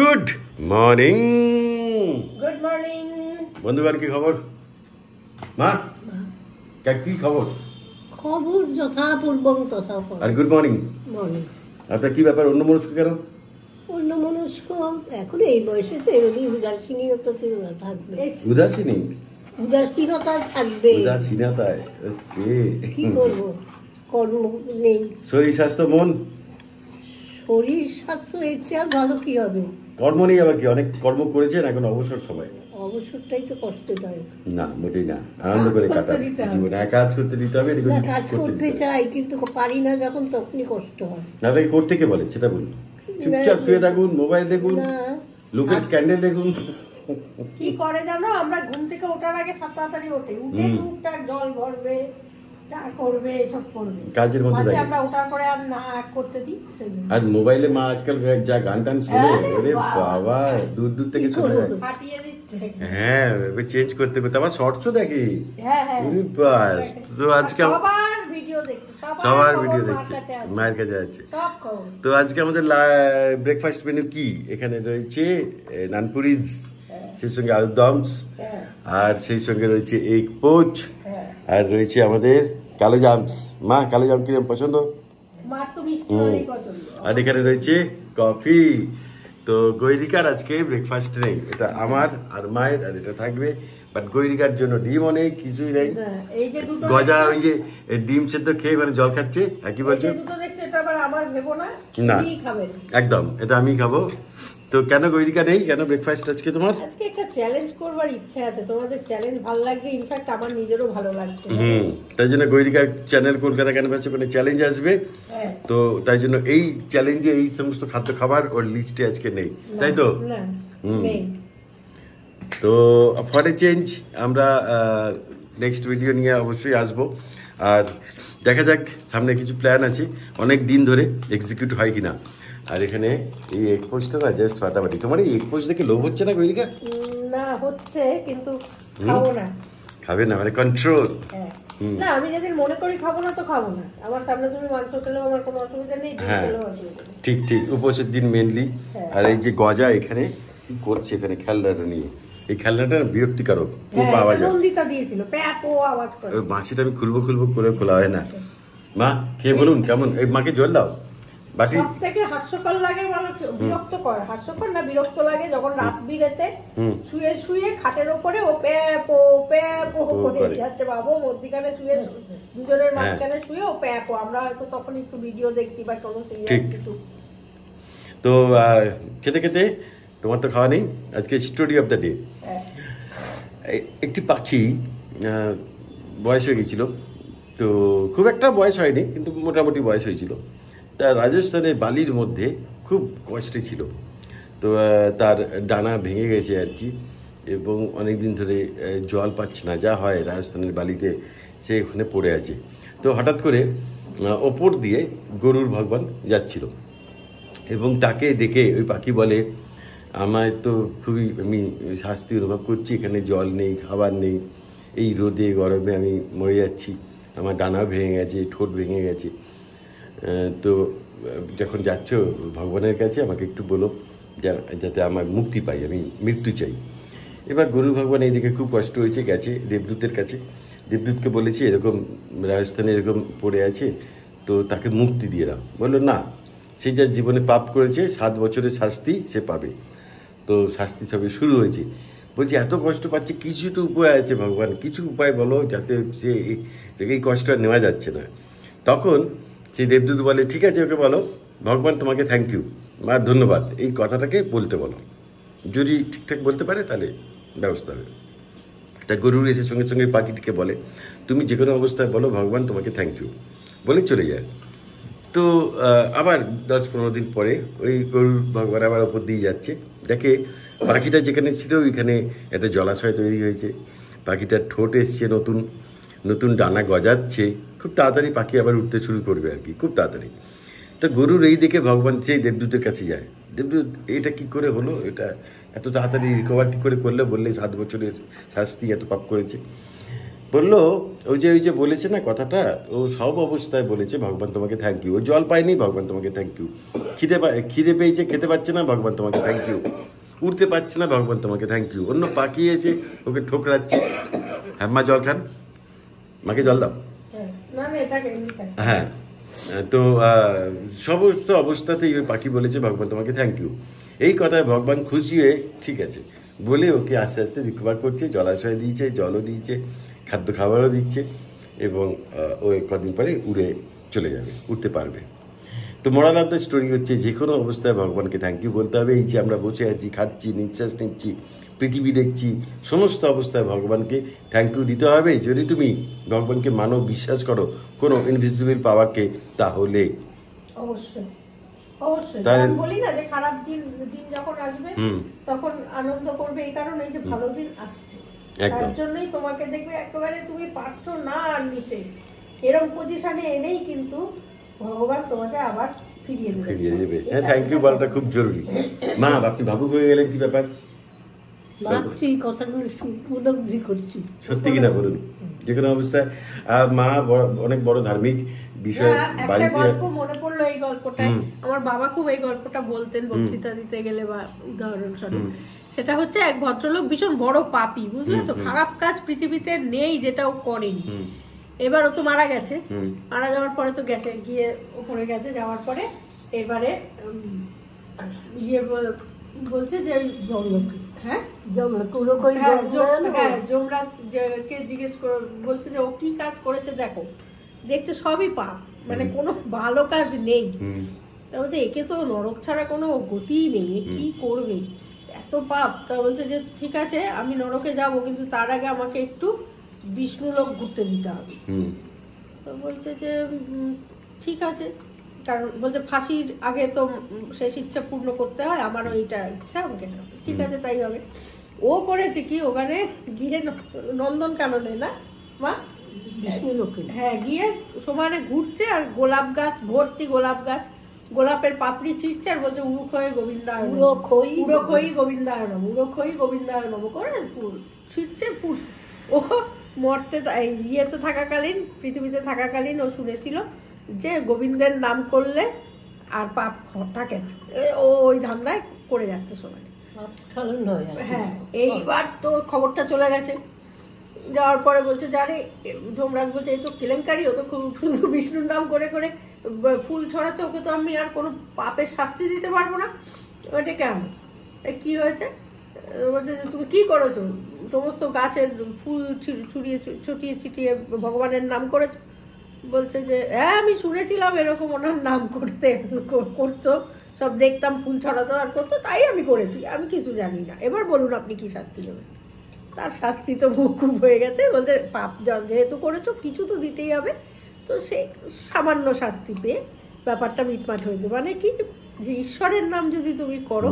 Good morning good morning বন্ধুবার কি খবর মা কি খবর খবর যথা পূর্বং তথা আর গুড মর্নিং মর্নিং আপনার কি ব্যাপার অন্য মনস্ক কেন অন্য মনস্ক এখন এই বয়সে তো এরকমই তো থাকবে উদাসীনী উদাসীনতা থাকবে উদাসীনতায় ওকে কি করবো কর্ম নেই শরীর স্বাস্থ্য মন শরীর স্বাস্থ্য এর আর ভালো কি হবে কর্ম নেই আবার কি অনেক কর্ম করেছেন এখন অবসর সবাই বলে সেটা বলুন মোবাইল দেখুন লোকের স্ক্যান্ডেল দেখুন কি করে জানো আমরা ঘুম থেকে ওঠার আগে সাত তাড়াতাড়ি জল ভরবে কাজের মধ্যে আর মোবাইলে মা আজকাল যা গান টান ওরে বাবা দূর দূর থেকে শুনে হ্যাঁ চেঞ্জ করতে শর্টসও দেখি হ্যাঁ, হ্যাঁ। তো আজকে সবার ভিডিও দেখছে সবার ভিডিও মায়ের কাছে আছে তো আজকে আমাদের ব্রেকফাস্ট মেনু কি এখানে রয়েছে নানপুরিজ হ্যাঁ। সেই সঙ্গে আলুর দমস আর সেই সঙ্গে রয়েছে এগ পোচ আর রয়েছে আমাদের কালো জামস মা কালো জাম কিরম পছন্দ আর এখানে রয়েছে কফি তো গৈরিকার আজকে ব্রেকফাস্ট নেই এটা আমার আর মায়ের আর এটা থাকবে বাট গৈরিকার জন্য ডিম অনেক কিছুই নেই গজা ওই যে ডিম সেদ্ধ খেয়ে মানে জল খাচ্ছে আর কি বলছো না একদম এটা আমি খাবো তো কেন গৈরিকা নেই কেন ব্রেকফাস্ট আজকে তোমার আজকে একটা চ্যালেঞ্জ করবার ইচ্ছা আছে তোমাদের চ্যালেঞ্জ ভালো লাগবে ইনফ্যাক্ট আমার নিজেরও ভালো লাগছে হুম তাই জন্য গৈরিকা চ্যানেল কলকাতা কেন ক্যানভাস কোনো চ্যালেঞ্জ আসবে হ্যাঁ। তো তাই জন্য এই চ্যালেঞ্জে এই সমস্ত খাদ্য খাবার ওর লিস্টে আজকে নেই তাই তো হুম তো ফর এ চেঞ্জ আমরা নেক্সট ভিডিও নিয়ে অবশ্যই আসব আর দেখা যাক সামনে কিছু প্ল্যান আছে অনেক দিন ধরে এক্সিকিউট হয় কিনা আর এখানে এই এক পোস্টটা না জাস্ট ফাটাফাটি তোমার এই এক পোস্ট দেখে লোভ হচ্ছে না কৈরিকা না হচ্ছে কিন্তু খাবো না খাবে না মানে কন্ট্রোল হ্যাঁ। না আমি যদি মনে করি খাবো না তো খাবো না আমার সামনে তুমি মাংস খেলেও আমার কোনো অসুবিধা নেই হ্যাঁ ঠিক ঠিক উপোসের দিন মেনলি হ্যাঁ। আর এই যে গজা এখানে কি করছে এখানে খেলনাটা নিয়ে এই খেলনাটা বিরক্তিকারক খুব আওয়াজ হ্যাঁ, নন্দিতা দিয়েছিল প্যাপো আওয়াজ করে ওই বাঁশিটা আমি খুলবো খুলবো করে খোলা হয় না মা খেয়ে বলুন কেমন এই মাকে জল দাও বাকি থেকে হাস্যকর লাগে মানে বিরক্ত কর হাস্যকর না বিরক্ত লাগে যখন রাত বিরেতে শুয়ে শুয়ে খাটের উপরে ও পে পো পে পো করে যাচ্ছে বাবু মধ্যিখানে শুয়ে দুজনের হ্যাঁ। মাঝখানে শুয়ে ও পে পো আমরা হয়তো তখন একটু ভিডিও দেখছি বা কোনো সিরিয়াল কিছু তো খেতে খেতে তোমার তো খাওয়া নেই আজকে স্টোরি অফ দ্য ডে একটি পাখি বয়স হয়ে গেছিলো তো খুব একটা বয়স হয়নি কিন্তু মোটামুটি বয়স হয়েছিল তা রাজস্থানের বালির মধ্যে খুব কষ্টে ছিল তো তার ডানা ভেঙে গেছে আর কি এবং অনেক দিন ধরে জল পাচ্ছে না যা হয় রাজস্থানের বালিতে সে ওখানে পড়ে আছে তো হঠাৎ করে ওপর দিয়ে গরুর ভগবান যাচ্ছিল এবং তাকে ডেকে ওই পাখি বলে আমার তো খুবই আমি শাস্তি অনুভব করছি এখানে জল নেই খাবার নেই এই রোদে গরমে আমি মরে যাচ্ছি আমার ডানা ভেঙে গেছে ঠোঁট ভেঙে গেছে তো যখন যাচ্ছ ভগবানের কাছে আমাকে একটু বলো যাতে আমার মুক্তি পাই আমি মৃত্যু চাই এবার গুরু ভগবান এইদিকে খুব কষ্ট হয়েছে গেছে দেবদূতের কাছে দেবদূতকে বলেছি এরকম রাজস্থানে এরকম পড়ে আছে তো তাকে মুক্তি দিয়ে রাও বললো না সে যা জীবনে পাপ করেছে সাত বছরের শাস্তি সে পাবে তো শাস্তি সবে শুরু হয়েছে বলছি এত কষ্ট পাচ্ছে কিছু তো উপায় আছে ভগবান কিছু উপায় বলো যাতে সে এই কষ্ট নেওয়া যাচ্ছে না তখন সেই দেবদূত বলে ঠিক আছে ওকে বলো ভগবান তোমাকে থ্যাংক ইউ মা ধন্যবাদ এই কথাটাকে বলতে বলো যদি ঠিকঠাক বলতে পারে তাহলে ব্যবস্থা হবে তা গরুর এসে সঙ্গে সঙ্গে পাখিটিকে বলে তুমি যে কোনো অবস্থায় বলো ভগবান তোমাকে থ্যাংক ইউ বলে চলে যায় তো আবার দশ পনেরো দিন পরে ওই গরুর ভগবান আবার ওপর দিয়ে যাচ্ছে দেখে পাখিটা যেখানে ছিল ওইখানে একটা জলাশয় তৈরি হয়েছে পাখিটার ঠোঁট এসছে নতুন নতুন ডানা গজাচ্ছে খুব তাড়াতাড়ি পাখি আবার উঠতে শুরু করবে আর কি খুব তাড়াতাড়ি তো গরুর এই দেখে ভগবান সেই দেবদূতের কাছে যায় দেবদূত এটা কি করে হলো এটা এত তাড়াতাড়ি রিকভার কী করে করলে বললে সাত বছরের শাস্তি এত পাপ করেছে বলল ওই যে ওই যে বলেছে না কথাটা ও সব অবস্থায় বলেছে ভগবান তোমাকে থ্যাংক ইউ ও জল পায়নি ভগবান তোমাকে থ্যাংক ইউ খিদে খিদে পেয়েছে খেতে পারছে না ভগবান তোমাকে থ্যাংক ইউ উঠতে পারছে না ভগবান তোমাকে থ্যাংক ইউ অন্য পাখি এসে ওকে ঠোকরাচ্ছে হ্যাম্মা জল খান মাকে জল দাও হ্যাঁ, হ্যাঁ। তো সমস্ত অবস্থাতেই ওই পাখি বলেছে ভগবান তোমাকে থ্যাংক ইউ এই কথায় ভগবান খুশি হয়ে ঠিক আছে বলে ওকে আস্তে আস্তে রিকভার করছে জলাশয় দিয়েছে জলও দিয়েছে খাদ্য খাবারও দিচ্ছে এবং ও কদিন পরে উড়ে চলে যাবে উঠতে পারবে তো মোরাল স্টোরি হচ্ছে যে কোনো অবস্থায় ভগবানকে থ্যাংক ইউ বলতে হবে এই যে আমরা বসে আছি খাচ্ছি নিঃশ্বাস নিচ্ছি পৃথিবী দেখছি সমস্ত অবস্থায় ভগবানকে থ্যাংক ইউ দিতে হবে যদি তুমি ভগবানকে মানো বিশ্বাস করো কোনো ইনভিজিবল পাওয়ারকে তাহলে অবশ্যই বলি না যে খারাপ দিন দিন যখন আসবে তখন আনন্দ করবে এই কারণে যে ভালো দিন আসছে তার জন্যই তোমাকে দেখবে একেবারে তুমি পারছো না নিতে এরম পজিশনে এনেই কিন্তু ভগবান তোমাকে আবার হ্যাঁ, ধার্মিক বিষয় মনে পড়লো এই গল্পটাই আমার বাবা খুব এই গল্পটা বলতেন বক্তৃতা দিতে গেলে বা উদাহরণস্বরূপ সেটা হচ্ছে এক ভদ্রলোক ভীষণ বড় পাপি বুঝলো তো খারাপ কাজ পৃথিবীতে নেই যেটা ও করেনি এবার ও তো মারা গেছে মারা যাওয়ার পরে তো গেছে গিয়ে ওপরে গেছে যাওয়ার পরে এবারে ইয়ে বলছে যে ও কি কাজ করেছে দেখো দেখছে সবই পাপ মানে কোনো ভালো কাজ নেই তা বলছে একে তো নরক ছাড়া কোনো গতিই নেই কি করবে এত পাপ তা বলছে যে ঠিক আছে আমি নরকে যাব কিন্তু তার আগে আমাকে একটু বিষ্ণু লোক ঘুরতে দিতে হবে বলছে যে ঠিক আছে কারণ বলছে ফাঁসির আগে তো শেষ ইচ্ছা পূর্ণ করতে হয় আমারও এইটা ইচ্ছা আমাকে ঠিক আছে তাই হবে ও করেছে কি ওখানে গিয়ে নন্দন কাননে না মা হ্যাঁ গিয়ে সমানে ঘুরছে আর গোলাপ গাছ ভর্তি গোলাপ গাছ গোলাপের পাপড়ি ছিঁচছে আর বলছে উড়ো হয়ে গোবিন্দায় উড়ো খই উড়ো খই গোবিন্দায় নম উড়ো খই গোবিন্দায় করে ছিঁচছে পুর ও মর্তে ইয়েতে থাকাকালীন পৃথিবীতে থাকাকালীন ও শুনেছিল যে গোবিন্দের নাম করলে আর পাপ থাকে না ও ওই ধান্দায় করে যাচ্ছে সবাই হ্যাঁ এইবার তো খবরটা চলে গেছে যাওয়ার পরে বলছে যারে যমরাজ বলছে এই তো কেলেঙ্কারি ও তো খুব শুধু বিষ্ণুর নাম করে করে ফুল ছড়াচ্ছে ওকে তো আমি আর কোনো পাপের শাস্তি দিতে পারবো না ওটা কেন কি হয়েছে বলছে তুমি কি করেছো সমস্ত গাছের ফুল ছুড়িয়ে ছুটিয়ে ছিটিয়ে ভগবানের নাম করেছে বলছে যে হ্যাঁ আমি শুনেছিলাম এরকম ওনার নাম করতে করতো সব দেখতাম ফুল ছড়াতো আর করতো তাই আমি করেছি আমি কিছু জানি না এবার বলুন আপনি কি শাস্তি দেবেন তার শাস্তি তো মুখুব হয়ে গেছে বলতে পাপ যেহেতু করেছো কিছু তো দিতেই হবে তো সে সামান্য শাস্তি পেয়ে ব্যাপারটা মিটমাট হয়েছে মানে কি যে ঈশ্বরের নাম যদি তুমি করো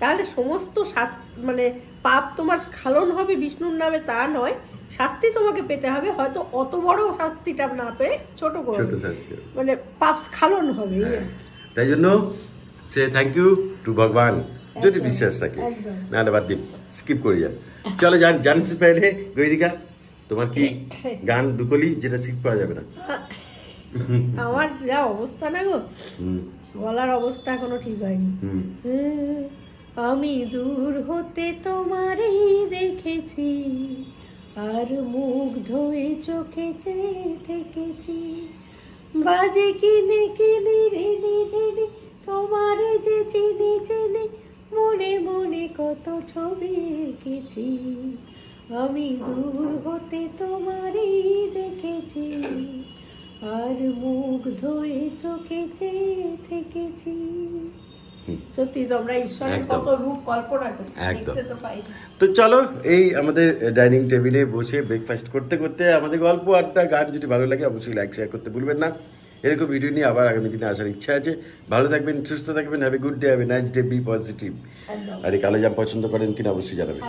তাহলে সমস্ত মানে পাপ তোমার স্খালন হবে বিষ্ণুর নামে তা নয় শাস্তি তোমাকে পেতে হবে হয়তো অত বড় শাস্তিটা না পেয়ে ছোট করে মানে পাপ স্খালন হবে হ্যাঁ। তাই জন্য সে থ্যাংক ইউ টু ভগবান যদি বিশ্বাস থাকে নাহলে বাদ দিন স্কিপ করে যান চলো যান জানিস পাইলে গৈরিকা তোমার কি গান দুকলি যেটা স্কিপ করা যাবে না আমার যা অবস্থা না গো গলার অবস্থা এখনো ঠিক হয়নি হুম আমি দূর হতে তোমারই দেখেছি আর মুখ ধুয়ে চোখে চেয়ে থেকেছি বাজে কিনে কিনে রেনে জেনে তোমার যে চিনি চেনে মনে মনে কত ছবি এঁকেছি আমি দূর হতে তোমারই দেখেছি আর মুখ ধোয়ে চোখে চেয়ে থেকেছি তো চলো এই আমাদের ডাইনিং টেবিলে বসে ব্রেকফাস্ট করতে করতে আমাদের গল্প আড্ডা গান যদি ভালো লাগে অবশ্যই লাইক শেয়ার করতে ভুলবেন না এরকম ভিডিও নিয়ে আবার আগামী দিনে আসার ইচ্ছা আছে ভালো থাকবেন সুস্থ থাকবেন have a good day have a nice day be positive আর এই কালো জাম পছন্দ করেন কিনা অবশ্যই জানাবেন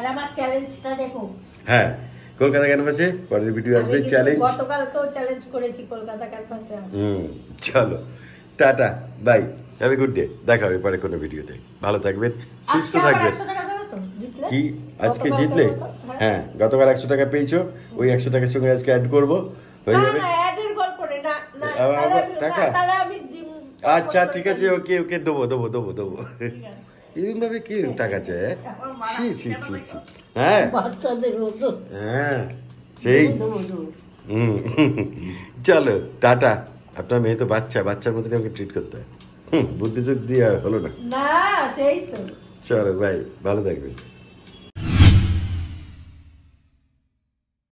হ্যাঁ কলকাতা ক্যানভাসে পরের ভিডিও আসবে চ্যালেঞ্জ চ্যালেঞ্জ করেছি কলকাতা ক্যানভাসে হুম চলো tata bye have a good day দেখা হবে পরে কোনো ভিডিওতে ভালো থাকবেন সুস্থ থাকবেন কি আজকে জিতলে হ্যাঁ।, হ্যাঁ গতকাল একশো টাকা পেয়েছো ওই একশো টাকার সঙ্গে আজকে অ্যাড করবো হয়ে যাবে টাকা আচ্ছা ঠিক আছে ওকে ওকে দেবো দেবো দেবো দেবো এরকমভাবে কি টাকা চাই হ্যাঁ? ছি ছি ছি ছি হ্যাঁ হ্যাঁ সেই হুম চলো টাটা আপনার মেয়ে তো বাচ্চা বাচ্চার মতনই আমাকে ট্রিট করতে হয় বুদ্ধিযোগ দিয়ে আর হলো না সেই তো চলো ভাই ভালো থাকবে